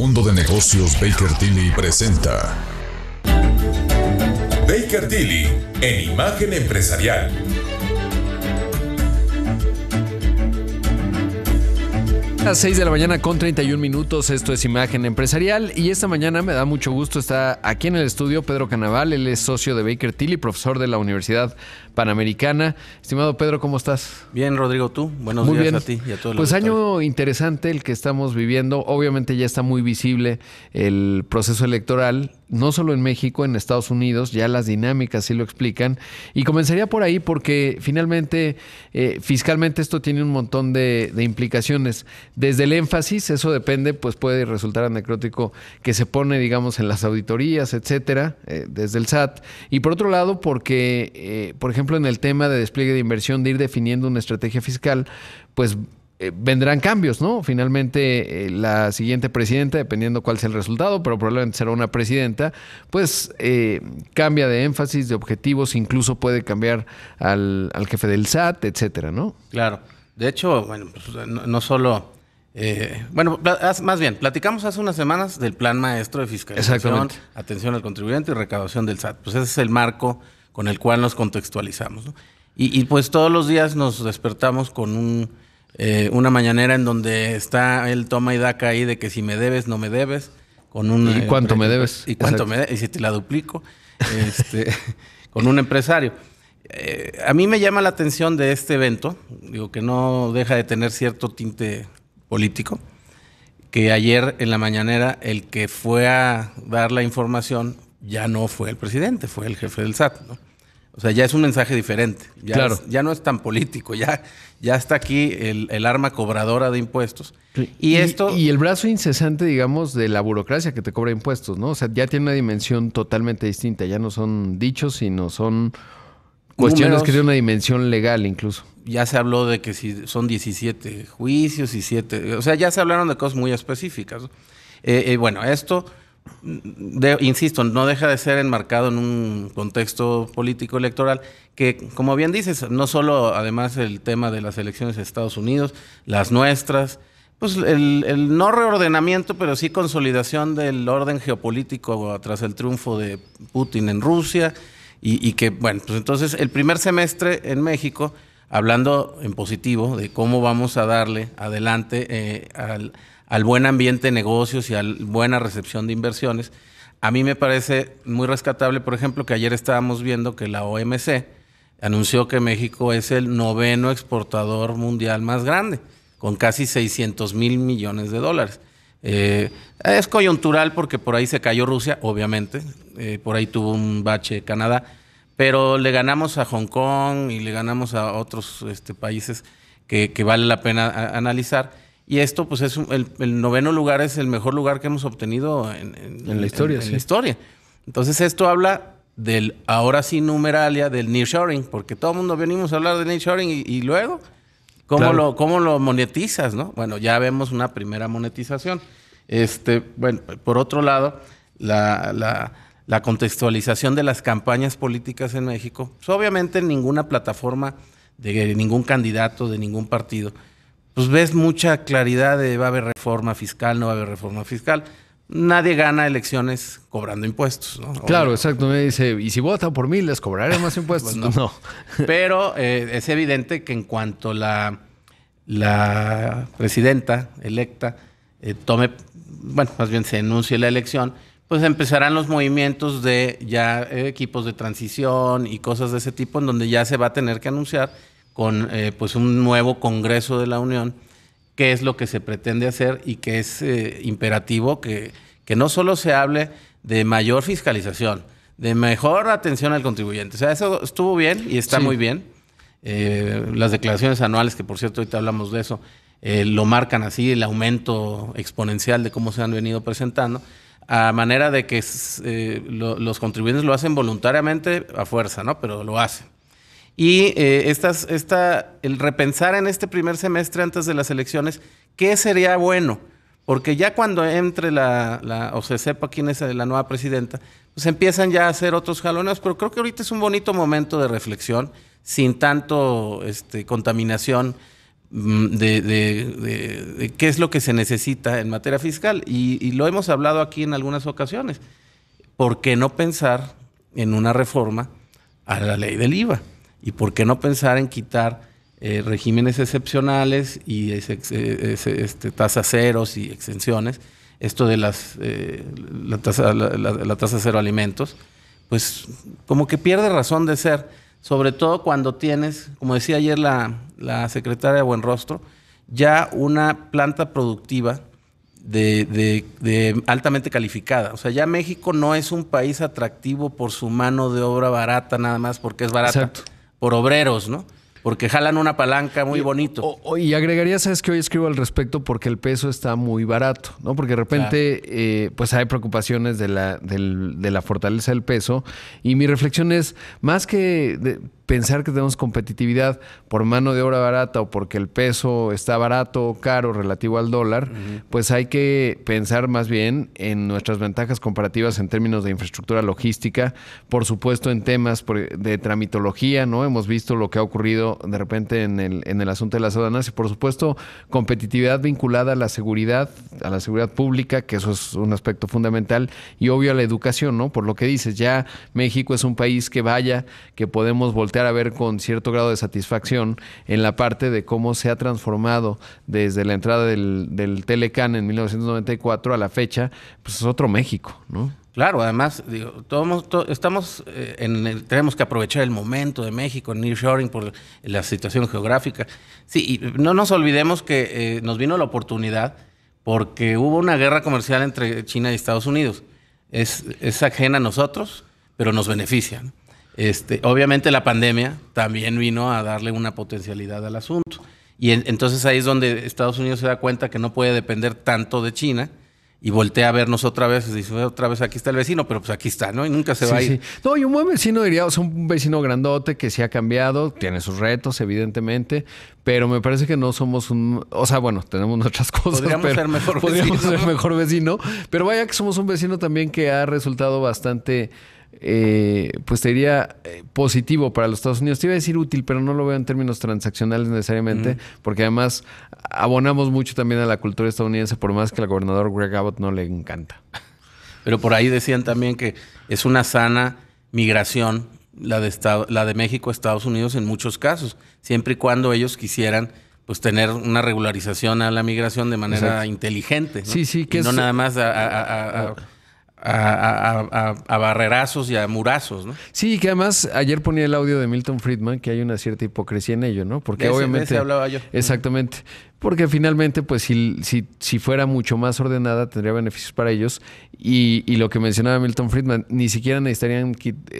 mundo de negocios Baker Tilly presenta. Baker Tilly en imagen empresarial Las 6 de la mañana con 31 minutos, esto es Imagen Empresarial y esta mañana me da mucho gusto estar aquí en el estudio Pedro Canaval, él es socio de Baker Tilly, profesor de la Universidad Panamericana. Estimado Pedro, ¿cómo estás? Bien, Rodrigo, tú. Buenos días a ti y a todos. Pues año interesante el que estamos viviendo, obviamente ya está muy visible el proceso electoral, no solo en México, en Estados Unidos, ya las dinámicas sí lo explican. Y comenzaría por ahí porque finalmente, eh, fiscalmente esto tiene un montón de, implicaciones. Desde el énfasis, eso depende, pues puede resultar anecrótico que se pone, digamos, en las auditorías, etcétera, eh, desde el SAT. Y por otro lado, porque, eh, por ejemplo, en el tema de despliegue de inversión, de ir definiendo una estrategia fiscal, pues eh, vendrán cambios, ¿no? Finalmente, eh, la siguiente presidenta, dependiendo cuál sea el resultado, pero probablemente será una presidenta, pues eh, cambia de énfasis, de objetivos, incluso puede cambiar al, jefe del SAT, etcétera, ¿no? Claro. De hecho, bueno, pues, no, solo. bueno, más bien, platicamos hace unas semanas del plan maestro de fiscalización, atención al contribuyente y recaudación del SAT. Pues ese es el marco con el cual nos contextualizamos. ¿no? y pues todos los días nos despertamos con un eh, una mañanera en donde está el toma y daca ahí de que si me debes, no me debes. Con un ¿Y eh, cuánto me eh, debes? ¿Y cuánto me debes? Y si te la duplico, este, con un empresario. a mí me llama la atención de este evento, digo que no deja de tener cierto tinte político, que ayer en la mañanera el que fue a dar la información ya no fue el presidente, fue el jefe del SAT. ¿no? O sea, ya es un mensaje diferente. Ya, claro. ya no es tan político, ya, ya está aquí el, arma cobradora de impuestos. Y, esto. Y el brazo incesante, digamos, de la burocracia que te cobra impuestos, ¿no? O sea, ya tiene una dimensión totalmente distinta. Ya no son dichos, sino son cuestiones que tienen una dimensión legal incluso. Ya se habló de que si son 17 juicios y 7. O sea, ya se hablaron de cosas muy específicas. Eh, eh, bueno, esto de, insisto, no deja de ser enmarcado en un contexto político electoral que, como bien dices, no solo además el tema de las elecciones de Estados Unidos, las nuestras, pues el, no reordenamiento, pero sí consolidación del orden geopolítico tras el triunfo de Putin en Rusia y, que, bueno, pues entonces el primer semestre en México, hablando en positivo de cómo vamos a darle adelante eh, al al buen ambiente de negocios y a buena recepción de inversiones. A mí me parece muy rescatable, por ejemplo, que ayer estábamos viendo que la OMC anunció que México es el noveno exportador mundial más grande, con casi 600 mil millones de dólares. Eh, es coyuntural porque por ahí se cayó Rusia, obviamente, eh, por ahí tuvo un bache Canadá, pero le ganamos a Hong Kong y le ganamos a otros este, países que, vale la pena analizar. Y esto, pues, es el, noveno lugar es el mejor lugar que hemos obtenido en, la historia. historia. Entonces, esto habla del, ahora sí, numeralia del nearshoring, porque todo el mundo venimos a hablar de nearshoring y, y luego, ¿cómo, lo, ¿cómo lo monetizas, no? Bueno, ya vemos una primera monetización. Este, bueno, por otro lado, la, contextualización de las campañas políticas en México, pues, obviamente ninguna plataforma de ningún candidato, de ningún partido pues ves mucha claridad de va a haber reforma fiscal, no va a haber reforma fiscal. Nadie gana elecciones cobrando impuestos, Claro, exacto. Me dice, y si votan por mí, les cobraré más impuestos. Pues no. Pero eh, es evidente que en cuanto la, la presidenta electa eh, tome, bueno, más bien se enuncie la elección, pues empezarán los movimientos de ya eh, equipos de transición y cosas de ese tipo, en donde ya se va a tener que anunciar con eh, pues un nuevo Congreso de la Unión, qué es lo que se pretende hacer y que es eh, imperativo que, que no solo se hable de mayor fiscalización, de mejor atención al contribuyente. O sea, eso estuvo bien y está muy bien. Eh, las declaraciones anuales, que por cierto ahorita hablamos de eso, lo marcan así, el aumento exponencial de cómo se han venido presentando, a manera de que los contribuyentes lo hacen voluntariamente a fuerza, ¿no? Pero lo hacen. Y eh, esta, el repensar en este primer semestre antes de las elecciones, ¿qué sería bueno? Porque ya cuando entre la, o se sepa quién es la nueva presidenta, pues empiezan ya a hacer otros jalones, pero creo que ahorita es un bonito momento de reflexión, sin tanto este, contaminación mm, de, qué es lo que se necesita en materia fiscal. Y, y, lo hemos hablado aquí en algunas ocasiones. ¿Por qué no pensar en una reforma a la ley del IVA? y por qué no pensar en quitar eh, regímenes excepcionales y eh, este, tasas ceros y exenciones, esto de las, eh, la, tasa, la, cero alimentos, pues como que pierde razón de ser, sobre todo cuando tienes, como decía ayer la, la secretaria Buenrostro, ya una planta productiva de, de, altamente calificada. O sea, ya México no es un país atractivo por su mano de obra barata nada más porque es barata por obreros, ¿no? Porque jalan una palanca muy bonito. y agregaría, sabes que hoy escribo al respecto porque el peso está muy barato, ¿no? Porque de repente, eh, pues hay preocupaciones de la, de la fortaleza del peso. Y mi reflexión es, más que de, pensar que tenemos competitividad por mano de obra barata o porque el peso está barato o caro relativo al dólar, pues hay que pensar más bien en nuestras ventajas comparativas en términos de infraestructura logística, por supuesto en temas de tramitología, ¿no? Hemos visto lo que ha ocurrido de repente en el, en el asunto de las aduanas y por supuesto competitividad vinculada a la seguridad, a la seguridad pública, que eso es un aspecto fundamental y obvio a la educación, ¿no? Por lo que dices, ya México es un país que vaya, que podemos voltear a ver con cierto grado de satisfacción en la parte de cómo se ha transformado desde la entrada del, del Telecan en 1994 a la fecha, pues es otro México, ¿no? Claro, además, todos, estamos eh, en el, tenemos que aprovechar el momento de México, en Nearshoring, por la situación geográfica. Sí, y no nos olvidemos que eh, nos vino la oportunidad porque hubo una guerra comercial entre China y Estados Unidos. Es, ajena a nosotros, pero nos beneficia. Este, obviamente la pandemia también vino a darle una potencialidad al asunto. Y entonces ahí es donde Estados Unidos se da cuenta que no puede depender tanto de China y voltea a vernos otra vez, y dice otra vez aquí está el vecino, pero pues aquí está, ¿no? Y nunca se va a ir. No, y un buen vecino diría, o sea, un vecino grandote que se ha cambiado, tiene sus retos, evidentemente, pero me parece que no somos un, o sea, bueno, tenemos nuestras cosas. Podríamos ser mejor vecino. Podríamos ser mejor vecino, pero vaya que somos un vecino también que ha resultado bastante pues pues sería eh, positivo para los Estados Unidos. Te iba a decir útil, pero no lo veo en términos transaccionales necesariamente, porque además abonamos mucho también a la cultura estadounidense, por más que al gobernador Greg Abbott no le encanta. Pero por ahí decían también que es una sana migración la de, México a Estados Unidos en muchos casos, siempre y cuando ellos quisieran pues tener una regularización a la migración de manera inteligente. Sí, sí, que no nada más a a, a, barrerazos y a murazos, ¿no? Sí, que además ayer ponía el audio de Milton Friedman que hay una cierta hipocresía en ello, ¿no? Porque obviamente. hablaba yo. Exactamente porque finalmente, pues si, si, si, fuera mucho más ordenada, tendría beneficios para ellos. Y, lo que mencionaba Milton Friedman, ni siquiera necesitarían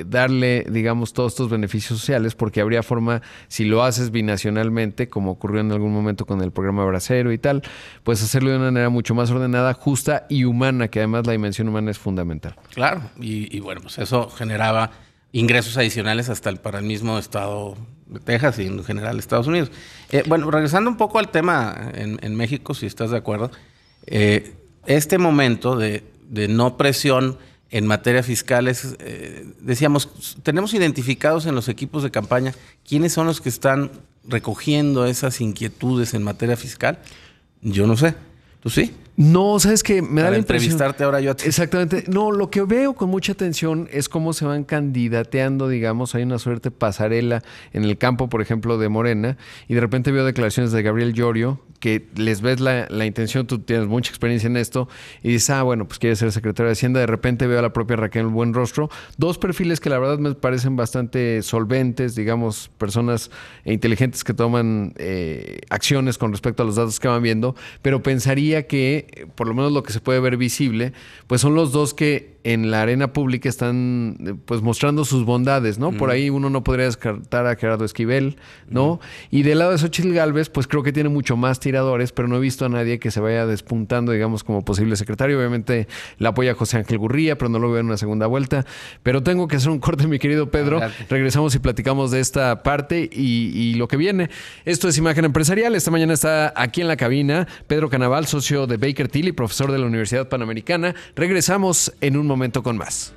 darle, digamos, todos estos beneficios sociales, porque habría forma, si lo haces binacionalmente, como ocurrió en algún momento con el programa Bracero y tal, pues hacerlo de una manera mucho más ordenada, justa y humana, que además la dimensión humana es fundamental. Claro, y, y bueno, pues eso generaba ingresos adicionales hasta para el mismo estado de Texas y en general Estados Unidos. Eh, bueno, regresando un poco al tema en, México, si estás de acuerdo, eh, este momento de, no presión en materia fiscal es, eh, decíamos, tenemos identificados en los equipos de campaña quiénes son los que están recogiendo esas inquietudes en materia fiscal. Yo no sé. ¿Tú sí? No, sabes que me da la entrevistarte ahora yo a Exactamente. No, lo que veo con mucha atención es cómo se van candidateando, digamos, hay una suerte pasarela en el campo, por ejemplo, de Morena, y de repente veo declaraciones de Gabriel Llorio que les ves la, la intención, tú tienes mucha experiencia en esto, y dices, ah, bueno, pues quiere ser secretario de Hacienda, de repente veo a la propia Raquel Buenrostro, dos perfiles que la verdad me parecen bastante solventes, digamos, personas e inteligentes que toman eh, acciones con respecto a los datos que van viendo, pero pensaría que por lo menos lo que se puede ver visible, pues son los dos que en la arena pública están eh, pues mostrando sus bondades, ¿no? Por ahí uno no podría descartar a Gerardo Esquivel, ¿no? Y del lado de Xochitl Galvez, pues creo que tiene mucho más tiradores, pero no he visto a nadie que se vaya despuntando, digamos, como posible secretario. Obviamente la apoya José Ángel Gurría, pero no lo veo en una segunda vuelta. Pero tengo que hacer un corte, mi querido Pedro. Regresamos y platicamos de esta parte y, y lo que viene. Esto es Imagen Empresarial. Esta mañana está aquí en la cabina Pedro Canaval, socio de Baker Tilly, profesor de la Universidad Panamericana. Regresamos en un momento con más.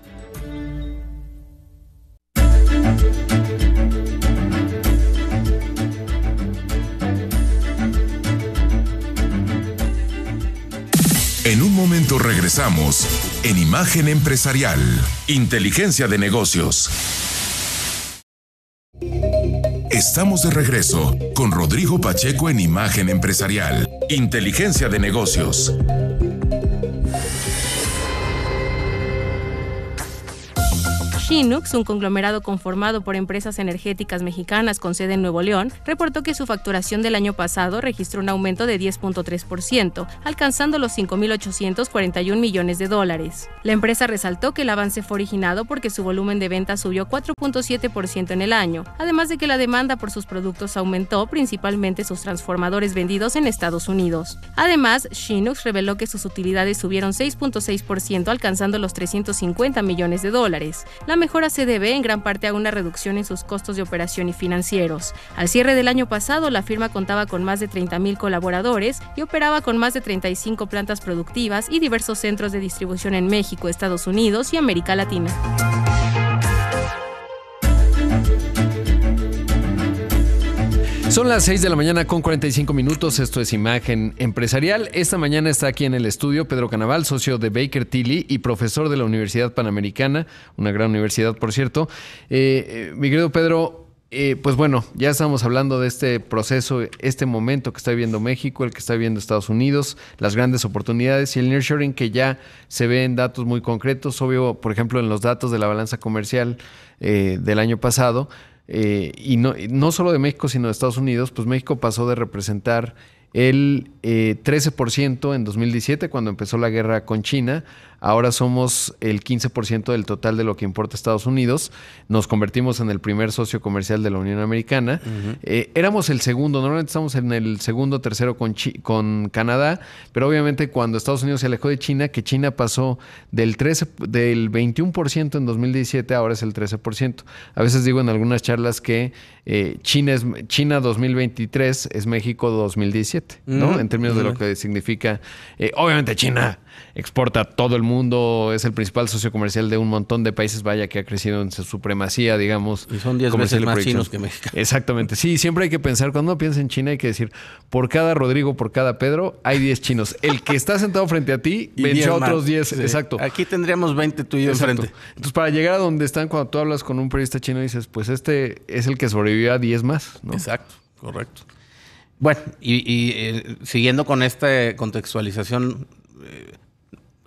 En un momento regresamos en Imagen Empresarial, Inteligencia de Negocios. Estamos de regreso con Rodrigo Pacheco en Imagen Empresarial, Inteligencia de Negocios. Chinux, un conglomerado conformado por empresas energéticas mexicanas con sede en Nuevo León, reportó que su facturación del año pasado registró un aumento de 10.3%, alcanzando los 5.841 millones de dólares. La empresa resaltó que el avance fue originado porque su volumen de ventas subió 4.7% en el año, además de que la demanda por sus productos aumentó, principalmente sus transformadores vendidos en Estados Unidos. Además, Chinux reveló que sus utilidades subieron 6.6%, alcanzando los 350 millones de dólares mejora se debe en gran parte a una reducción en sus costos de operación y financieros. Al cierre del año pasado, la firma contaba con más de 30.000 colaboradores y operaba con más de 35 plantas productivas y diversos centros de distribución en México, Estados Unidos y América Latina. Son las 6 de la mañana con 45 minutos. Esto es Imagen Empresarial. Esta mañana está aquí en el estudio Pedro Canaval, socio de Baker Tilly y profesor de la Universidad Panamericana, una gran universidad, por cierto. Eh, eh, mi querido Pedro, eh, pues bueno, ya estamos hablando de este proceso, este momento que está viviendo México, el que está viviendo Estados Unidos, las grandes oportunidades y el nearshoring que ya se ve en datos muy concretos. Obvio, por ejemplo, en los datos de la balanza comercial del año pasado eh, y no, solo de México, sino de Estados Unidos, pues México pasó de representar el 13% eh, en 2017, cuando empezó la guerra con China, Ahora somos el 15% del total de lo que importa Estados Unidos. Nos convertimos en el primer socio comercial de la Unión Americana. Eh, éramos el segundo, normalmente estamos en el segundo, tercero con, con Canadá, pero obviamente cuando Estados Unidos se alejó de China, que China pasó del, 13, del 21% en 2017, ahora es el 13%. A veces digo en algunas charlas que eh, China, es, China 2023 es México 2017, ¿no? En términos de lo que significa, eh, obviamente China exporta a todo el mundo, es el principal socio comercial de un montón de países, vaya que ha crecido en su supremacía, digamos. Y son 10 veces más chinos que México. Exactamente, sí, siempre hay que pensar, cuando uno piensa en China hay que decir, por cada Rodrigo, por cada Pedro, hay 10 chinos. El que está sentado frente a ti a otros 10, exacto. Aquí tendríamos 20 tuyos enfrente. Entonces, para llegar a donde están, cuando tú hablas con un periodista chino, dices, pues este es el que sobrevivió a 10 más, Exacto, correcto. Bueno, y, eh, siguiendo con esta contextualización, eh,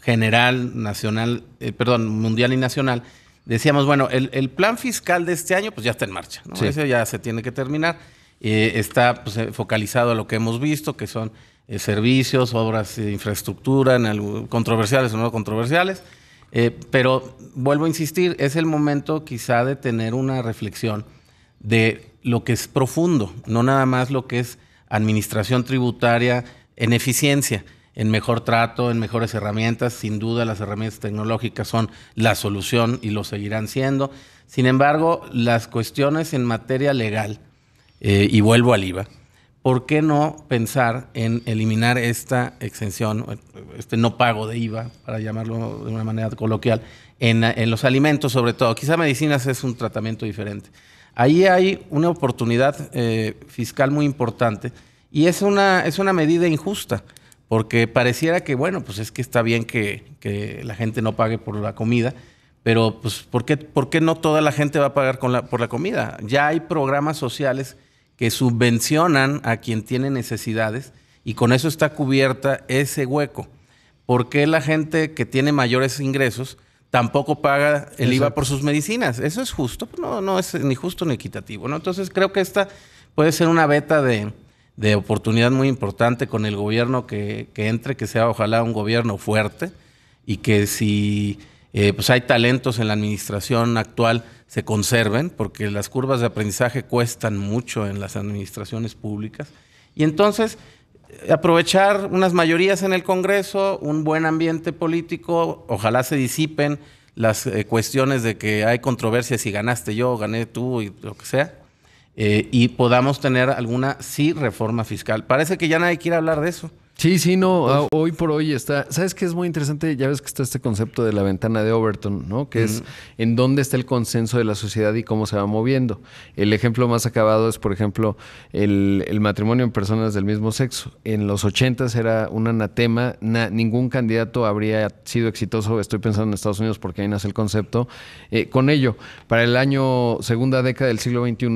general, nacional, eh, perdón, mundial y nacional, decíamos, bueno, el, plan fiscal de este año pues ya está en marcha, ¿no? ya se tiene que terminar. Eh, está pues, eh, focalizado a lo que hemos visto, que son servicios, obras de infraestructura, en controversiales o no controversiales. pero vuelvo a insistir, es el momento quizá de tener una reflexión de lo que es profundo, no nada más lo que es administración tributaria en eficiencia, en mejor trato, en mejores herramientas. Sin duda las herramientas tecnológicas son la solución y lo seguirán siendo. Sin embargo, las cuestiones en materia legal, eh, y vuelvo al IVA, ¿por qué no pensar en eliminar esta exención, este no pago de IVA, para llamarlo de una manera coloquial, en, los alimentos sobre todo? Quizá medicinas es un tratamiento diferente. Ahí hay una oportunidad eh, fiscal muy importante y es una, es una medida injusta. Porque pareciera que, bueno, pues es que está bien que, la gente no pague por la comida, pero pues ¿por qué, ¿por no toda la gente va a pagar por la comida? Ya hay programas sociales que subvencionan a quien tiene necesidades y con eso está cubierta ese hueco. ¿Por qué la gente que tiene mayores ingresos tampoco paga el IVA por sus medicinas? ¿Eso es justo? Pues no, no es ni justo ni equitativo. ¿no? Entonces creo que esta puede ser una beta de, de oportunidad muy importante con el gobierno que, que entre, que sea ojalá un gobierno fuerte y que si eh, pues hay talentos en la administración actual se conserven, porque las curvas de aprendizaje cuestan mucho en las administraciones públicas. Y entonces, eh, aprovechar unas mayorías en el Congreso, un buen ambiente político, ojalá se disipen las eh, cuestiones de que hay controversias si ganaste yo, gané tú y lo que sea. Eh, y podamos tener alguna sí reforma fiscal. Parece que ya nadie quiere hablar de eso. Sí, sí, no, pues ah, hoy por hoy está, ¿sabes qué es muy interesante? Ya ves que está este concepto de la ventana de Overton, ¿no? Que es en dónde está el consenso de la sociedad y cómo se va moviendo. El ejemplo más acabado es, por ejemplo, el, matrimonio en personas del mismo sexo. En los 80 era un anatema, ningún candidato habría sido exitoso, estoy pensando en Estados Unidos porque ahí nace el concepto. Eh, con ello, para el año, segunda década del siglo XXI,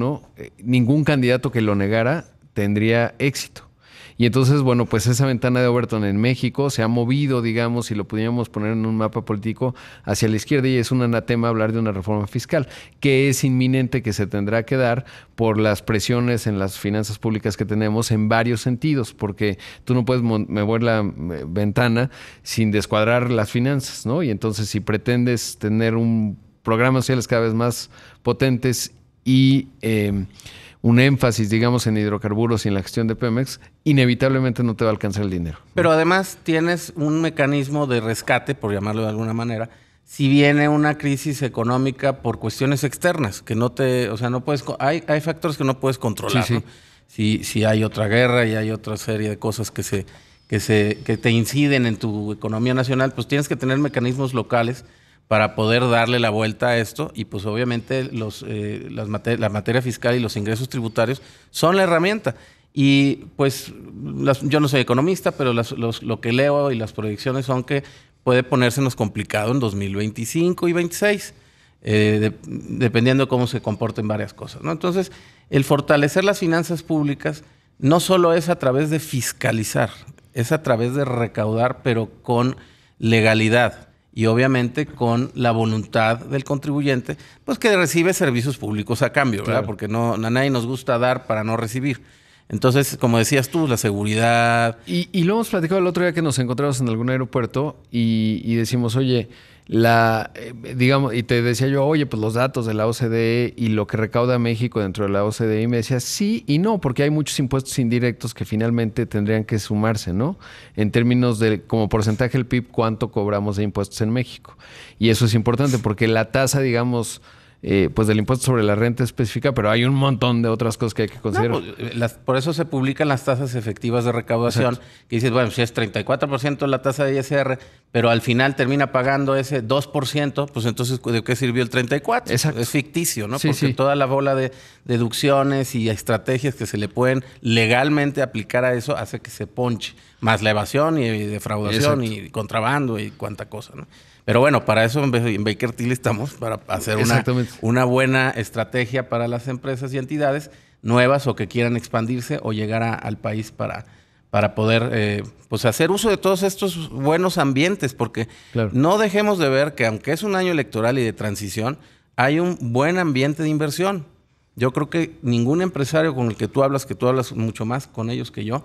eh, ningún candidato que lo negara tendría éxito. Y entonces, bueno, pues esa ventana de Overton en México se ha movido, digamos, si lo pudiéramos poner en un mapa político, hacia la izquierda y es un anatema hablar de una reforma fiscal, que es inminente que se tendrá que dar por las presiones en las finanzas públicas que tenemos en varios sentidos, porque tú no puedes mover la eh, ventana sin descuadrar las finanzas, ¿no? Y entonces si pretendes tener un programa social cada vez más potentes y... Eh, un énfasis, digamos, en hidrocarburos y en la gestión de Pemex, inevitablemente no te va a alcanzar el dinero. Pero además tienes un mecanismo de rescate, por llamarlo de alguna manera, si viene una crisis económica por cuestiones externas, que no te, o sea, no puedes, hay, factores que no puedes controlar. Si, si hay otra guerra y hay otra serie de cosas que se, que se, que te inciden en tu economía nacional, pues tienes que tener mecanismos locales para poder darle la vuelta a esto y pues obviamente los, eh, las la materia fiscal y los ingresos tributarios son la herramienta. Y pues yo no soy economista, pero lo que leo y las proyecciones son que puede ponérsenos complicado en 2025 y 26, eh, dependiendo de cómo se comporten varias cosas. ¿no? Entonces, el fortalecer las finanzas públicas no solo es a través de fiscalizar, es a través de recaudar, pero con legalidad y obviamente con la voluntad del contribuyente, pues que recibe servicios públicos a cambio, ¿verdad? Porque no, a nadie nos gusta dar para no recibir. Entonces, como decías tú, la seguridad. Y, lo hemos platicado el otro día que nos encontramos en algún aeropuerto y, decimos, oye, la, eh, digamos, y te decía yo, oye, pues los datos de la OCDE y lo que recauda México dentro de la OCDE, y me decía, sí y no, porque hay muchos impuestos indirectos que finalmente tendrían que sumarse, ¿no? En términos de, como porcentaje del PIB, cuánto cobramos de impuestos en México. Y eso es importante porque la tasa, digamos, eh, pues del impuesto sobre la renta específica, pero hay un montón de otras cosas que hay que considerar. Pues, eh, por eso se publican las tasas efectivas de recaudación, que dices, bueno, si es 34% la tasa de ISR, pero al final termina pagando ese 2%, pues entonces, ¿de qué sirvió el 34%? Es ficticio, ¿no? Porque toda la bola de deducciones y estrategias que se le pueden legalmente aplicar a eso hace que se ponche más la evasión y defraudación y contrabando y cuánta cosa, ¿no? Pero bueno, para eso en Baker Tilly estamos, para hacer una, buena estrategia para las empresas y entidades nuevas o que quieran expandirse o llegar a, al país para, para poder eh, pues hacer uso de todos estos buenos ambientes, porque no dejemos de ver que aunque es un año electoral y de transición, hay un buen ambiente de inversión. Yo creo que ningún empresario con el que tú hablas, que tú hablas mucho más con ellos que yo,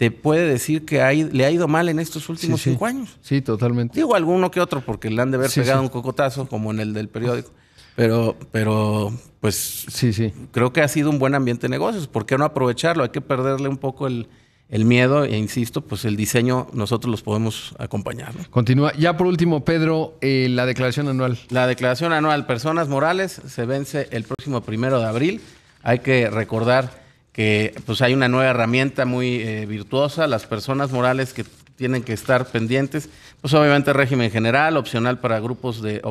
te puede decir que le ha ido mal en estos últimos cinco años. Sí, totalmente. Digo alguno que otro, porque le han de haber pegado un cocotazo, como en el del pues periódico. Pero, pero, pues, sí, sí. creo que ha sido un buen ambiente de negocios. ¿Por qué no aprovecharlo? Hay que perderle un poco el, miedo e insisto, pues el diseño nosotros los podemos acompañar. Continúa. Ya por último, Pedro, eh, la declaración anual. La declaración anual, personas morales, se vence el próximo primero de abril. Hay que recordar que pues hay una nueva herramienta muy eh, virtuosa, las personas morales que tienen que estar pendientes, pues obviamente régimen general, opcional para grupos de,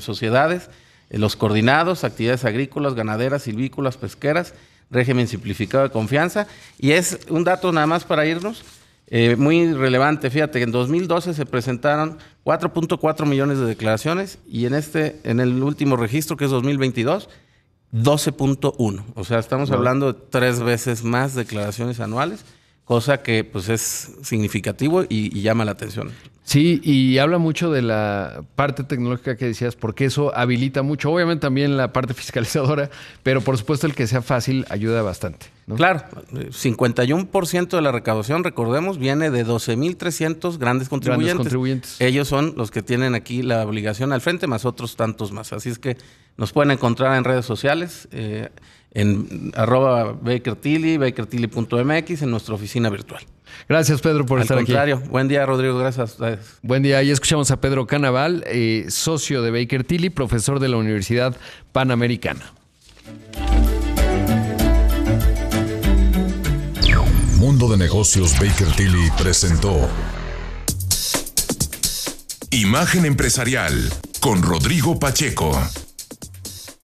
sociedades, eh, los coordinados, actividades agrícolas, ganaderas, silvícolas, pesqueras, régimen simplificado de confianza, y es un dato nada más para irnos, eh, muy relevante, fíjate, en 2012 se presentaron 4.4 millones de declaraciones y en este, en el último registro que es 2022, 12.1. O sea, estamos hablando de tres veces más declaraciones anuales, cosa que pues es significativo y, llama la atención. Sí, y habla mucho de la parte tecnológica que decías, porque eso habilita mucho, obviamente también la parte fiscalizadora, pero por supuesto el que sea fácil ayuda bastante. Claro, 51% de la recaudación, recordemos, viene de 12.300 grandes contribuyentes. grandes contribuyentes. Ellos son los que tienen aquí la obligación al frente, más otros tantos más. Así es que nos pueden encontrar en redes sociales, eh, en arroba bakertilly, bakertilly.mx, en nuestra oficina virtual. Gracias, Pedro, por Al estar contrario. Buen día, Rodrigo. Gracias. Buen día. y escuchamos a Pedro Canaval, eh, socio de Baker Tilly, profesor de la Universidad Panamericana. Mundo de Negocios Baker Tilly presentó Imagen Empresarial con Rodrigo Pacheco.